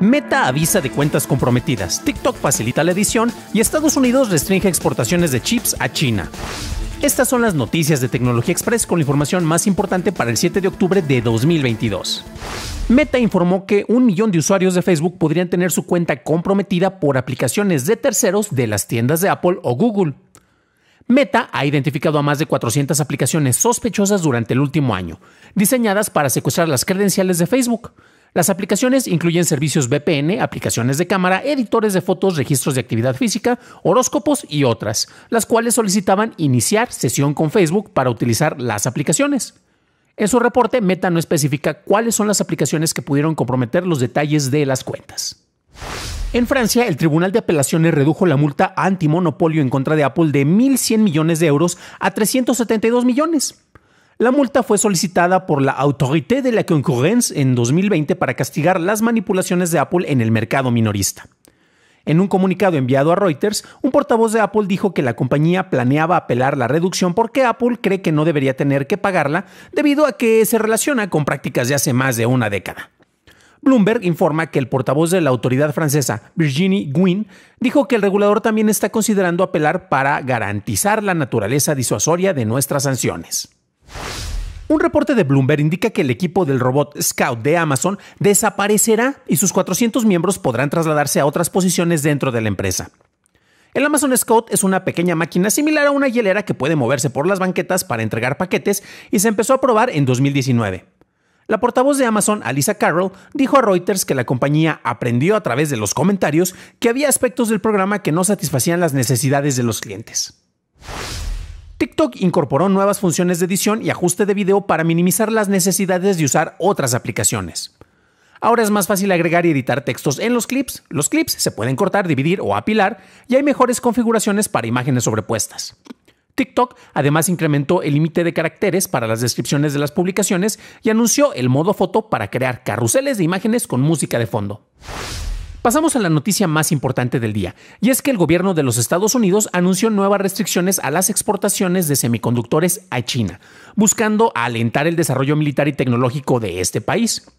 Meta avisa de cuentas comprometidas, TikTok facilita la edición y Estados Unidos restringe exportaciones de chips a China. Estas son las noticias de Tecnología Express con la información más importante para el 7 de octubre de 2022. Meta informó que un millón de usuarios de Facebook podrían tener su cuenta comprometida por aplicaciones de terceros de las tiendas de Apple o Google. Meta ha identificado a más de 400 aplicaciones sospechosas durante el último año, diseñadas para secuestrar las credenciales de Facebook. Las aplicaciones incluyen servicios VPN, aplicaciones de cámara, editores de fotos, registros de actividad física, horóscopos y otras, las cuales solicitaban iniciar sesión con Facebook para utilizar las aplicaciones. En su reporte, Meta no especifica cuáles son las aplicaciones que pudieron comprometer los detalles de las cuentas. En Francia, el Tribunal de Apelaciones redujo la multa antimonopolio en contra de Apple de 1.100 millones de euros a 372 millones. La multa fue solicitada por la Autorité de la Concurrence en 2020 para castigar las manipulaciones de Apple en el mercado minorista. En un comunicado enviado a Reuters, un portavoz de Apple dijo que la compañía planeaba apelar la reducción porque Apple cree que no debería tener que pagarla debido a que se relaciona con prácticas de hace más de una década. Bloomberg informa que el portavoz de la autoridad francesa, Virginie Guin dijo que el regulador también está considerando apelar para garantizar la naturaleza disuasoria de nuestras sanciones. Un reporte de Bloomberg indica que el equipo del robot Scout de Amazon desaparecerá y sus 400 miembros podrán trasladarse a otras posiciones dentro de la empresa. El Amazon Scout es una pequeña máquina similar a una hielera que puede moverse por las banquetas para entregar paquetes y se empezó a probar en 2019. La portavoz de Amazon, Alisa Carroll, dijo a Reuters que la compañía aprendió a través de los comentarios que había aspectos del programa que no satisfacían las necesidades de los clientes. TikTok incorporó nuevas funciones de edición y ajuste de video para minimizar las necesidades de usar otras aplicaciones. Ahora es más fácil agregar y editar textos en los clips. Los clips se pueden cortar, dividir o apilar y hay mejores configuraciones para imágenes sobrepuestas. TikTok además incrementó el límite de caracteres para las descripciones de las publicaciones y anunció el modo foto para crear carruseles de imágenes con música de fondo. Pasamos a la noticia más importante del día, y es que el gobierno de los Estados Unidos anunció nuevas restricciones a las exportaciones de semiconductores a China, buscando alentar el desarrollo militar y tecnológico de este país.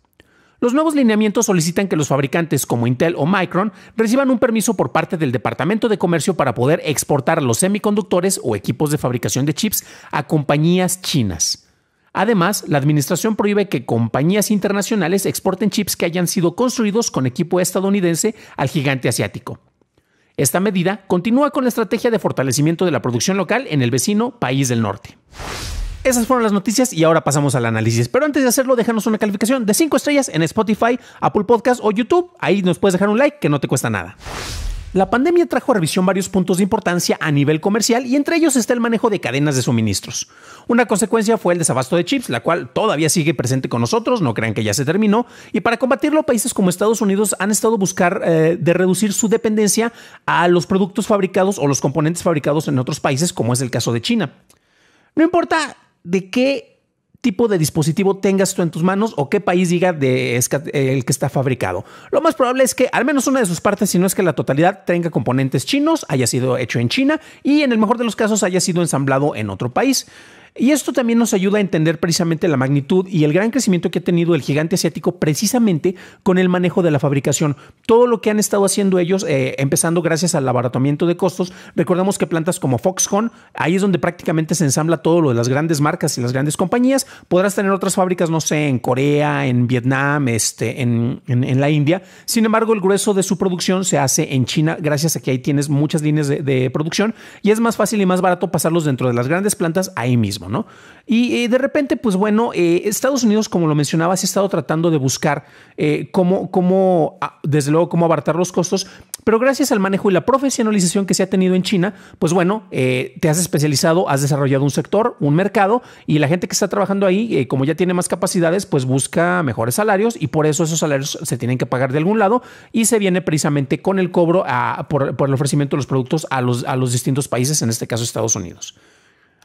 Los nuevos lineamientos solicitan que los fabricantes como Intel o Micron reciban un permiso por parte del Departamento de Comercio para poder exportar los semiconductores o equipos de fabricación de chips a compañías chinas. Además, la administración prohíbe que compañías internacionales exporten chips que hayan sido construidos con equipo estadounidense al gigante asiático. Esta medida continúa con la estrategia de fortalecimiento de la producción local en el vecino país del norte. Esas fueron las noticias y ahora pasamos al análisis. Pero antes de hacerlo, déjanos una calificación de 5 estrellas en Spotify, Apple Podcast o YouTube. Ahí nos puedes dejar un like que no te cuesta nada. La pandemia trajo a revisión varios puntos de importancia a nivel comercial y entre ellos está el manejo de cadenas de suministros. Una consecuencia fue el desabasto de chips, la cual todavía sigue presente con nosotros, no crean que ya se terminó, y para combatirlo países como Estados Unidos han estado buscar eh, de reducir su dependencia a los productos fabricados o los componentes fabricados en otros países, como es el caso de China. No importa de qué tipo de dispositivo tengas tú en tus manos o qué país diga de el que está fabricado. Lo más probable es que al menos una de sus partes, si no es que la totalidad, tenga componentes chinos, haya sido hecho en China y en el mejor de los casos haya sido ensamblado en otro país. Y esto también nos ayuda a entender precisamente la magnitud y el gran crecimiento que ha tenido el gigante asiático precisamente con el manejo de la fabricación. Todo lo que han estado haciendo ellos, eh, empezando gracias al abaratamiento de costos, recordamos que plantas como Foxconn, ahí es donde prácticamente se ensambla todo lo de las grandes marcas y las grandes compañías. Podrás tener otras fábricas, no sé, en Corea, en Vietnam, este, en, en, la India. Sin embargo, el grueso de su producción se hace en China, gracias a que ahí tienes muchas líneas de producción y es más fácil y más barato pasarlos dentro de las grandes plantas ahí mismo. Y eh, de repente, pues bueno, eh, Estados Unidos, como lo mencionaba, se ha estado tratando de buscar eh, cómo, ah, desde luego, cómo abartar los costos, pero gracias al manejo y la profesionalización que se ha tenido en China, pues bueno, te has especializado, has desarrollado un sector, un mercado, y la gente que está trabajando ahí, como ya tiene más capacidades, pues busca mejores salarios y por eso esos salarios se tienen que pagar de algún lado y se viene precisamente con el cobro por, por, el ofrecimiento de los productos a los, a los distintos países, en este caso Estados Unidos.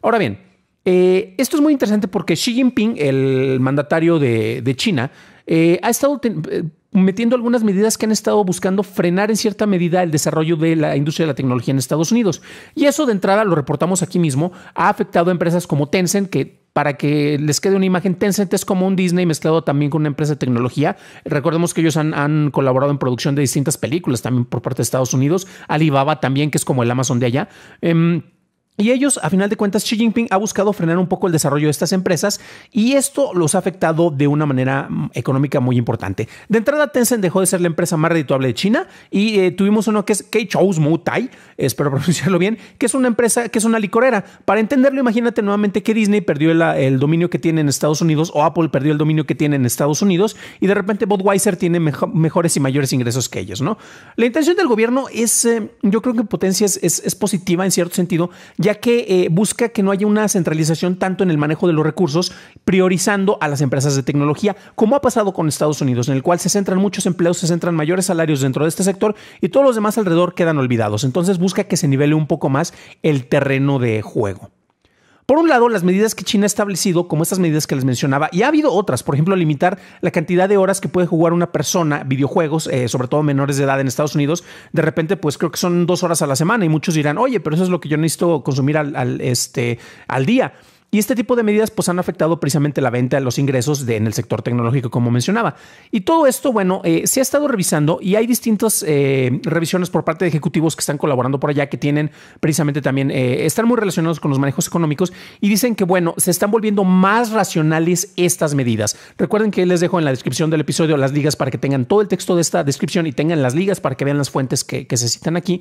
Ahora bien, eh, esto es muy interesante porque Xi Jinping, el mandatario de, China, eh, ha estado eh, metiendo algunas medidas que han estado buscando frenar en cierta medida el desarrollo de la industria de la tecnología en Estados Unidos. Y eso de entrada, lo reportamos aquí mismo, ha afectado a empresas como Tencent, que para que les quede una imagen, Tencent es como un Disney mezclado también con una empresa de tecnología. Recordemos que ellos han, colaborado en producción de distintas películas también por parte de Estados Unidos. Alibaba también, que es como el Amazon de allá. Em, y ellos, a final de cuentas, Xi Jinping ha buscado frenar un poco el desarrollo de estas empresas y esto los ha afectado de una manera mm, económica muy importante. De entrada, Tencent dejó de ser la empresa más redituable de China y eh, tuvimos uno que es Mu Mutai, espero pronunciarlo bien, que es una empresa, que es una licorera. Para entenderlo, imagínate nuevamente que Disney perdió el, dominio que tiene en Estados Unidos o Apple perdió el dominio que tiene en Estados Unidos y de repente Budweiser tiene mejores y mayores ingresos que ellos, ¿no? La intención del gobierno es, eh, yo creo que potencia es, positiva en cierto sentido ya que eh, busca que no haya una centralización tanto en el manejo de los recursos, priorizando a las empresas de tecnología, como ha pasado con Estados Unidos, en el cual se centran muchos empleos, se centran mayores salarios dentro de este sector y todos los demás alrededor quedan olvidados. Entonces busca que se nivele un poco más el terreno de juego. Por un lado, las medidas que China ha establecido, como estas medidas que les mencionaba, y ha habido otras, por ejemplo, limitar la cantidad de horas que puede jugar una persona videojuegos, eh, sobre todo menores de edad en Estados Unidos, de repente, pues creo que son dos horas a la semana y muchos dirán, oye, pero eso es lo que yo necesito consumir al, al este, al día. Y este tipo de medidas pues, han afectado precisamente la venta, de los ingresos en el sector tecnológico, como mencionaba. Y todo esto, bueno, eh, se ha estado revisando y hay distintas eh, revisiones por parte de ejecutivos que están colaborando por allá, que tienen precisamente también, eh, están muy relacionados con los manejos económicos y dicen que, bueno, se están volviendo más racionales estas medidas. Recuerden que les dejo en la descripción del episodio las ligas para que tengan todo el texto de esta descripción y tengan las ligas para que vean las fuentes que, que se citan aquí.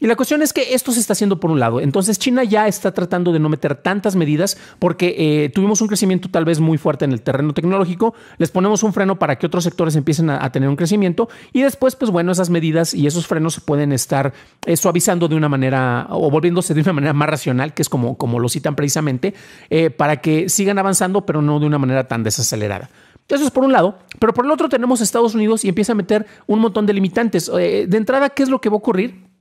Y la cuestión es que esto se está haciendo por un lado. Entonces China ya está tratando de no meter tantas medidas porque eh, tuvimos un crecimiento tal vez muy fuerte en el terreno tecnológico. Les ponemos un freno para que otros sectores empiecen a, tener un crecimiento. Y después, pues bueno, esas medidas y esos frenos se pueden estar eh, suavizando de una manera o volviéndose de una manera más racional, que es como, como lo citan precisamente, eh, para que sigan avanzando, pero no de una manera tan desacelerada. Eso es por un lado, pero por el otro tenemos Estados Unidos y empieza a meter un montón de limitantes. de entrada, ¿qué es lo que va a ocurrir?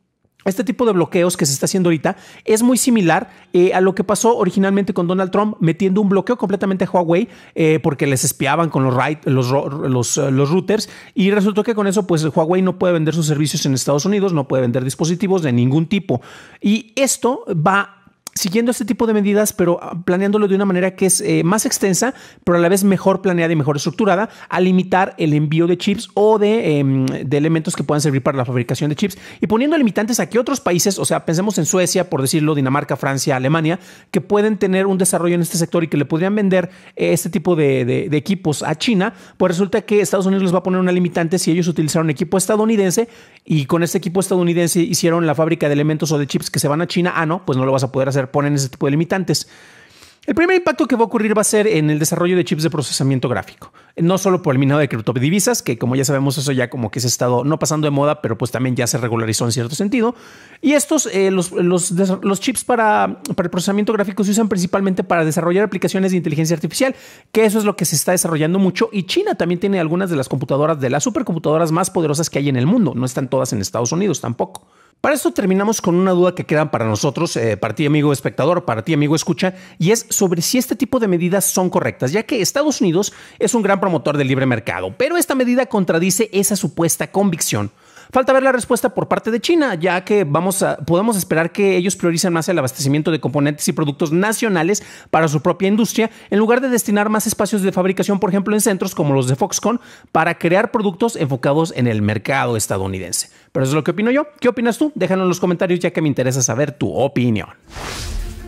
Este tipo de bloqueos que se está haciendo ahorita es muy similar eh, a lo que pasó originalmente con Donald Trump metiendo un bloqueo completamente a Huawei eh, porque les espiaban con los, eh, los, routers y resultó que con eso pues Huawei no puede vender sus servicios en Estados Unidos, no puede vender dispositivos de ningún tipo. Y esto va siguiendo este tipo de medidas, pero ah, planeándolo de una manera que es eh, más extensa, pero a la vez mejor planeada y mejor estructurada, a limitar el envío de chips o em, de, elementos que puedan servir para la fabricación de chips y poniendo limitantes a que otros países, o sea, pensemos en Suecia, por decirlo, Dinamarca, Francia, Alemania, que pueden tener un desarrollo en este sector y que le podrían vender eh, este tipo de, equipos a China, pues resulta que Estados Unidos les va a poner una limitante si ellos utilizaron equipo estadounidense y con este equipo estadounidense hicieron la fábrica de elementos o de chips que se van a China, ah, no, pues no lo vas a poder hacer Ponen ese tipo de limitantes. El primer impacto que va a ocurrir va a ser en el desarrollo de chips de procesamiento gráfico, no solo por el minado de criptodivisas, que como ya sabemos eso ya como que se ha estado no pasando de moda, pero pues también ya se regularizó en cierto sentido. Y estos, eh, los, chips para, para el procesamiento gráfico se usan principalmente para desarrollar aplicaciones de inteligencia artificial, que eso es lo que se está desarrollando mucho. Y China también tiene algunas de las computadoras, de las supercomputadoras más poderosas que hay en el mundo, no están todas en Estados Unidos tampoco. Para esto terminamos con una duda que queda para nosotros, eh, para ti amigo espectador, para ti amigo escucha, y es sobre si este tipo de medidas son correctas, ya que Estados Unidos es un gran promotor del libre mercado, pero esta medida contradice esa supuesta convicción. Falta ver la respuesta por parte de China, ya que vamos a, podemos esperar que ellos prioricen más el abastecimiento de componentes y productos nacionales para su propia industria, en lugar de destinar más espacios de fabricación, por ejemplo, en centros como los de Foxconn, para crear productos enfocados en el mercado estadounidense. Pero eso es lo que opino yo. ¿Qué opinas tú? Déjalo en los comentarios ya que me interesa saber tu opinión.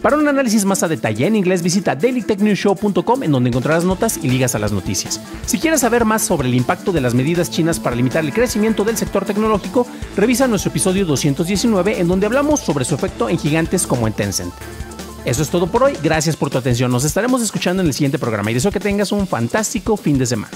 Para un análisis más a detalle en inglés, visita dailytechnewshow.com en donde encontrarás notas y ligas a las noticias. Si quieres saber más sobre el impacto de las medidas chinas para limitar el crecimiento del sector tecnológico, revisa nuestro episodio 219 en donde hablamos sobre su efecto en gigantes como en Tencent. Eso es todo por hoy, gracias por tu atención, nos estaremos escuchando en el siguiente programa y deseo que tengas un fantástico fin de semana.